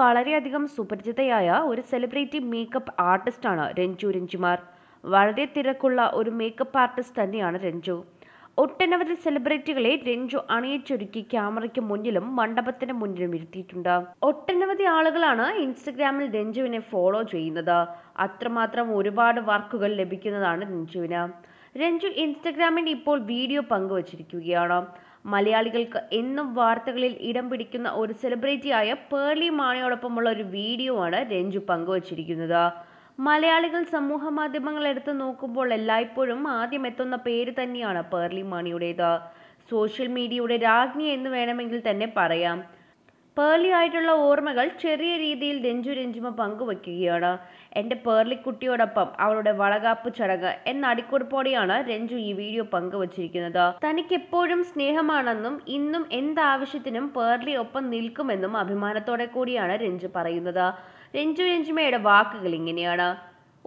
വളരെയധികം സുപരിചിതയായ ഒരു celebrity makeup ആർട്ടിസ്റ്റാണ് രഞ്ജു രഞ്ജുമാർ വളരെ തിരക്കുള്ള ഒരു മേക്കപ്പ് ആർട്ടിസ്റ്റ് തന്നെയാണ് രഞ്ജു ഒട്ടനവധി സെലിബ്രിറ്റികളെ രഞ്ജു അണിയിച്ചൊരുക്കി ക്യാമറയ്ക്ക് മുന്നിലും മണ്ഡപത്തിന് മുന്നിലും ഇരുത്തിയിട്ടുണ്ട് ഒട്ടനവധി ആളുകളാണ് ഇൻസ്റ്റഗ്രാമിൽ രഞ്ജുവിനെ ഫോളോ ചെയ്യുന്നത് അത്രമാത്രം ഒരുപാട് വർക്കുകൾ ലഭിക്കുന്നതാണ് രഞ്ജുവിന് രഞ്ജു ഇൻസ്റ്റഗ്രാമിൽ ഇപ്പോൾ വീഡിയോ പങ്കുവച്ചിരിക്കുകയാണ് മലയാളികൾക്ക് എന്നും വാർത്തകളിൽ ഇടം പിടിക്കുന്ന ഒരു സെലിബ്രിറ്റിയായ പേർലി മാണിയോടൊപ്പമുള്ള ഒരു വീഡിയോ ആണ് രഞ്ജു പങ്കുവച്ചിരിക്കുന്നത് മലയാളികൾ സമൂഹ മാധ്യമങ്ങൾ എടുത്തു നോക്കുമ്പോൾ എല്ലായ്പ്പോഴും ആദ്യം എത്തുന്ന പേര് തന്നെയാണ് പേർലി മാണിയുടേത് സോഷ്യൽ മീഡിയയുടെ രാജ്ഞി എന്ന് വേണമെങ്കിൽ തന്നെ പറയാം പേർലി ആയിട്ടുള്ള ഓർമ്മകൾ ചെറിയ രീതിയിൽ രഞ്ജു രഞ്ജിമ പങ്കുവയ്ക്കുകയാണ് എൻ്റെ പേർലിക്കുട്ടിയോടൊപ്പം അവളുടെ വളകാപ്പ് ചടങ്ങ് എന്ന അടിക്കുറിപ്പോടെയാണ് രഞ്ജു ഈ വീഡിയോ പങ്കുവച്ചിരിക്കുന്നത് തനിക്ക് എപ്പോഴും സ്നേഹമാണെന്നും ഇന്നും എന്താവശ്യത്തിനും പേർലി ഒപ്പം നിൽക്കുമെന്നും അഭിമാനത്തോടെ കൂടിയാണ് രഞ്ജു പറയുന്നത് രഞ്ജു രഞ്ജിമയുടെ വാക്കുകൾ ഇങ്ങനെയാണ്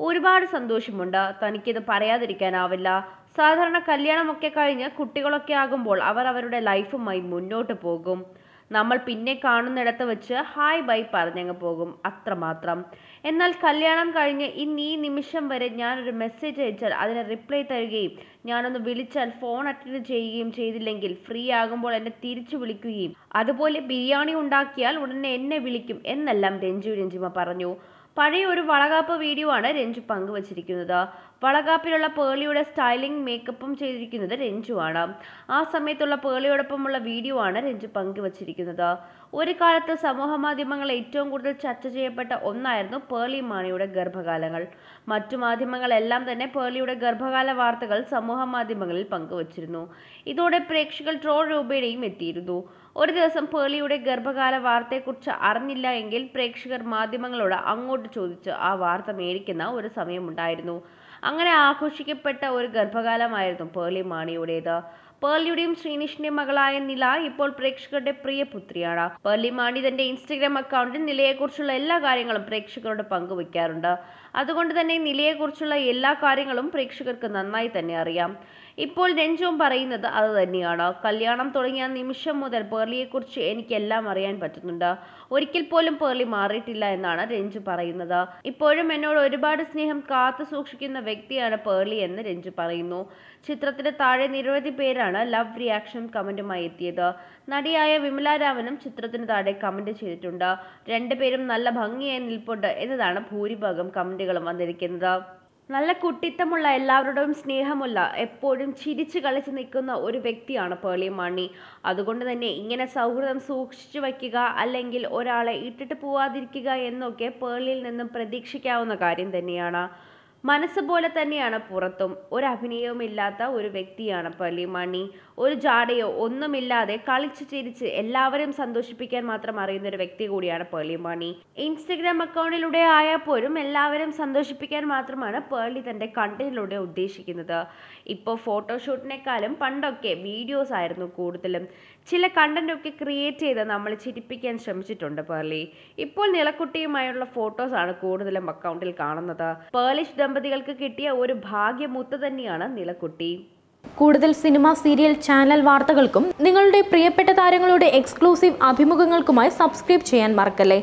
ഒരുപാട് സന്തോഷമുണ്ട് തനിക്കിത് പറയാതിരിക്കാനാവില്ല സാധാരണ കല്യാണമൊക്കെ കഴിഞ്ഞ് കുട്ടികളൊക്കെ ആകുമ്പോൾ അവർ അവരുടെ ലൈഫുമായി മുന്നോട്ട് പോകും നമ്മൾ പിന്നെ കാണുന്നിടത്ത് വെച്ച് ഹായ് ബൈ പറഞ്ഞങ്ങ് പോകും അത്രമാത്രം എന്നാൽ കല്യാണം കഴിഞ്ഞ് ഇന്ന് ഈ നിമിഷം വരെ ഞാനൊരു മെസ്സേജ് അയച്ചാൽ അതിന് റിപ്ലൈ തരികയും ഞാനൊന്ന് വിളിച്ചാൽ ഫോൺ അറ്റൻഡ് ചെയ്യുകയും ചെയ്തില്ലെങ്കിൽ ഫ്രീ ആകുമ്പോൾ എന്നെ തിരിച്ചു വിളിക്കുകയും അതുപോലെ ബിരിയാണി ഉണ്ടാക്കിയാൽ ഉടനെ എന്നെ വിളിക്കും എന്നെല്ലാം രഞ്ജു രഞ്ജിമ പറഞ്ഞു പഴയ ഒരു വളകാപ്പ് വീഡിയോ ആണ് രഞ്ജു പങ്കുവച്ചിരിക്കുന്നത് വളകാപ്പിലുള്ള പേളിയുടെ സ്റ്റൈലിംഗ് മേക്കപ്പും ചെയ്തിരിക്കുന്നത് രഞ്ജു ആണ് ആ സമയത്തുള്ള പേളിയോടൊപ്പമുള്ള വീഡിയോ ആണ് രഞ്ജു പങ്കുവച്ചിരിക്കുന്നത് ഒരു കാലത്ത് സമൂഹ മാധ്യമങ്ങൾ ഏറ്റവും കൂടുതൽ ചർച്ച ചെയ്യപ്പെട്ട ഒന്നായിരുന്നു പേളി മാണിയുടെ ഗർഭകാലങ്ങൾ മറ്റു മാധ്യമങ്ങളെല്ലാം തന്നെ പേളിയുടെ ഗർഭകാല വാർത്തകൾ സമൂഹ സമൂഹമാധ്യമങ്ങളിൽ പങ്കുവച്ചിരുന്നു ഇതോടെ പ്രേക്ഷകർ ട്രോൾ രൂപയുടെയും എത്തിയിരുന്നു ഒരു ദിവസം പേളിയുടെ ഗർഭകാല വാർത്തയെക്കുറിച്ച് അറിഞ്ഞില്ല എങ്കിൽ പ്രേക്ഷകർ മാധ്യമങ്ങളോട് അങ്ങോട്ട് ചോദിച്ച് ആ വാർത്ത മേടിക്കുന്ന ഒരു സമയമുണ്ടായിരുന്നു അങ്ങനെ ആഘോഷിക്കപ്പെട്ട ഒരു ഗർഭകാലമായിരുന്നു പേർലി മാണിയുടേത് പേളിയുടെയും ശ്രീനിഷിന്റെയും മകളായ നില ഇപ്പോൾ പ്രേക്ഷകരുടെ പ്രിയപുത്രിയാണ് പേർലി മാണി തന്റെ ഇൻസ്റ്റഗ്രാം അക്കൗണ്ടിൽ നിലയെക്കുറിച്ചുള്ള എല്ലാ കാര്യങ്ങളും പ്രേക്ഷകരോട് പങ്കുവയ്ക്കാറുണ്ട് അതുകൊണ്ട് തന്നെ നിലയെക്കുറിച്ചുള്ള എല്ലാ കാര്യങ്ങളും പ്രേക്ഷകർക്ക് നന്നായി തന്നെ അറിയാം ഇപ്പോൾ രഞ്ജുവും പറയുന്നത് അത് തന്നെയാണ് കല്യാണം തുടങ്ങിയ നിമിഷം മുതൽ എനിക്ക് എനിക്കെല്ലാം അറിയാൻ പറ്റുന്നുണ്ട് ഒരിക്കൽ പോലും പേർളി മാറിയിട്ടില്ല എന്നാണ് രഞ്ജു പറയുന്നത് ഇപ്പോഴും എന്നോട് ഒരുപാട് സ്നേഹം കാത്തു സൂക്ഷിക്കുന്ന വ്യക്തിയാണ് പേർളി എന്ന് രഞ്ജു പറയുന്നു ചിത്രത്തിന് താഴെ നിരവധി പേരാണ് ലവ് റിയാക്ഷൻ കമൻറ്റുമായി എത്തിയത് നടിയായ വിമല രാമനും ചിത്രത്തിന് താഴെ കമൻറ്റ് ചെയ്തിട്ടുണ്ട് രണ്ടുപേരും നല്ല ഭംഗിയായി നിൽപ്പുണ്ട് എന്നതാണ് ഭൂരിഭാഗം കമൻറ്റുകളും വന്നിരിക്കുന്നത് നല്ല കുട്ടിത്തമുള്ള എല്ലാവരോടും സ്നേഹമുള്ള എപ്പോഴും ചിരിച്ചു കളിച്ച് നിൽക്കുന്ന ഒരു വ്യക്തിയാണ് പേളി മണി അതുകൊണ്ട് തന്നെ ഇങ്ങനെ സൗഹൃദം സൂക്ഷിച്ചു വയ്ക്കുക അല്ലെങ്കിൽ ഒരാളെ ഇട്ടിട്ട് പോവാതിരിക്കുക എന്നൊക്കെ പേളിയിൽ നിന്നും പ്രതീക്ഷിക്കാവുന്ന കാര്യം തന്നെയാണ് മനസ്സ് പോലെ തന്നെയാണ് പുറത്തും ഒരു അഭിനയവുമില്ലാത്ത ഒരു വ്യക്തിയാണ് പള്ളി മണി ഒരു ജാടയോ ഒന്നുമില്ലാതെ കളിച്ച് ചിരിച്ച് എല്ലാവരും സന്തോഷിപ്പിക്കാൻ മാത്രം അറിയുന്ന ഒരു വ്യക്തി കൂടിയാണ് പേളി മണി ഇൻസ്റ്റഗ്രാം അക്കൗണ്ടിലൂടെ ആയാൽ പോലും എല്ലാവരും സന്തോഷിപ്പിക്കാൻ മാത്രമാണ് പേളി തൻ്റെ കണ്ടന്റിലൂടെ ഉദ്ദേശിക്കുന്നത് ഇപ്പോൾ ഫോട്ടോഷൂട്ടിനേക്കാളും പണ്ടൊക്കെ വീഡിയോസ് ആയിരുന്നു കൂടുതലും ചില കണ്ടന്റൊക്കെ ക്രിയേറ്റ് ചെയ്ത് നമ്മൾ ചിരിപ്പിക്കാൻ ശ്രമിച്ചിട്ടുണ്ട് പേളി ഇപ്പോൾ നിലക്കുട്ടിയുമായുള്ള ഫോട്ടോസാണ് കൂടുതലും അക്കൗണ്ടിൽ കാണുന്നത് പേളിഷ് ദം ദമ്പതികൾക്ക് കിട്ടിയ ഒരു ഭാഗ്യമുത്ത് തന്നെയാണ് നിലക്കുട്ടി കൂടുതൽ സിനിമ സീരിയൽ ചാനൽ വാർത്തകൾക്കും നിങ്ങളുടെ പ്രിയപ്പെട്ട താരങ്ങളുടെ എക്സ്ക്ലൂസീവ് അഭിമുഖങ്ങൾക്കുമായി സബ്സ്ക്രൈബ് ചെയ്യാൻ മറക്കല്ലേ